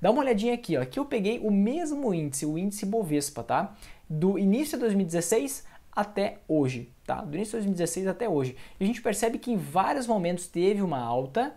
Dá uma olhadinha aqui, ó. Aqui eu peguei o mesmo índice, o índice Bovespa, tá? Do início de 2016 até hoje, tá? Do início de 2016 até hoje. E a gente percebe que em vários momentos teve uma alta,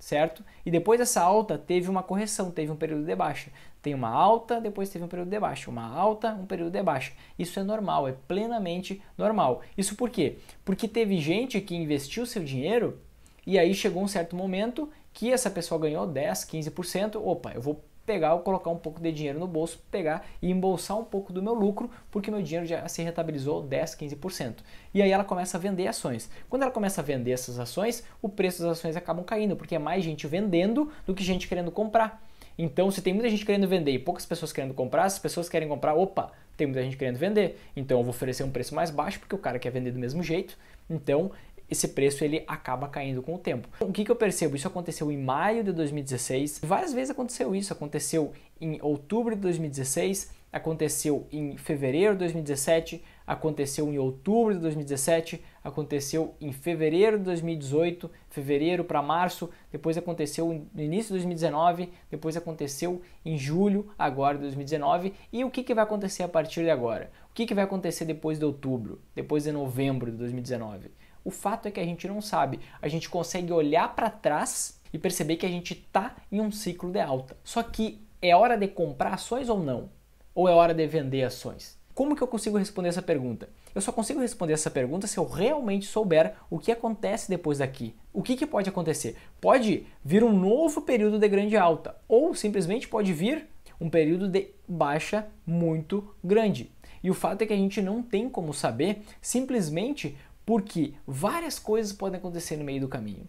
certo? E depois dessa alta teve uma correção, teve um período de baixa. Tem uma alta, depois teve um período de baixa, uma alta, um período de baixa. Isso é normal, é plenamente normal. Isso por quê? Porque teve gente que investiu seu dinheiro e aí chegou um certo momento que essa pessoa ganhou 10, 15%, opa, eu vou pegar, eu colocar um pouco de dinheiro no bolso, pegar e embolsar um pouco do meu lucro, porque meu dinheiro já se rentabilizou 10, 15%. E aí ela começa a vender ações. Quando ela começa a vender essas ações, o preço das ações acabam caindo, porque é mais gente vendendo do que gente querendo comprar. Então, se tem muita gente querendo vender e poucas pessoas querendo comprar, as pessoas querem comprar, opa, tem muita gente querendo vender, então eu vou oferecer um preço mais baixo porque o cara quer vender do mesmo jeito. Então, esse preço ele acaba caindo com o tempo. O que, que eu percebo? Isso aconteceu em maio de 2016, várias vezes aconteceu isso, aconteceu em outubro de 2016, aconteceu em fevereiro de 2017, aconteceu em outubro de 2017, aconteceu em fevereiro de 2018, fevereiro para março, depois aconteceu no início de 2019, depois aconteceu em julho, agora de 2019. E o que, que vai acontecer a partir de agora? O que, que vai acontecer depois de outubro, depois de novembro de 2019? O fato é que a gente não sabe. A gente consegue olhar para trás e perceber que a gente está em um ciclo de alta. Só que é hora de comprar ações ou não? Ou é hora de vender ações? Como que eu consigo responder essa pergunta? Eu só consigo responder essa pergunta se eu realmente souber o que acontece depois daqui. O que, que pode acontecer? Pode vir um novo período de grande alta, ou simplesmente pode vir um período de baixa muito grande. E o fato é que a gente não tem como saber simplesmente porque várias coisas podem acontecer no meio do caminho.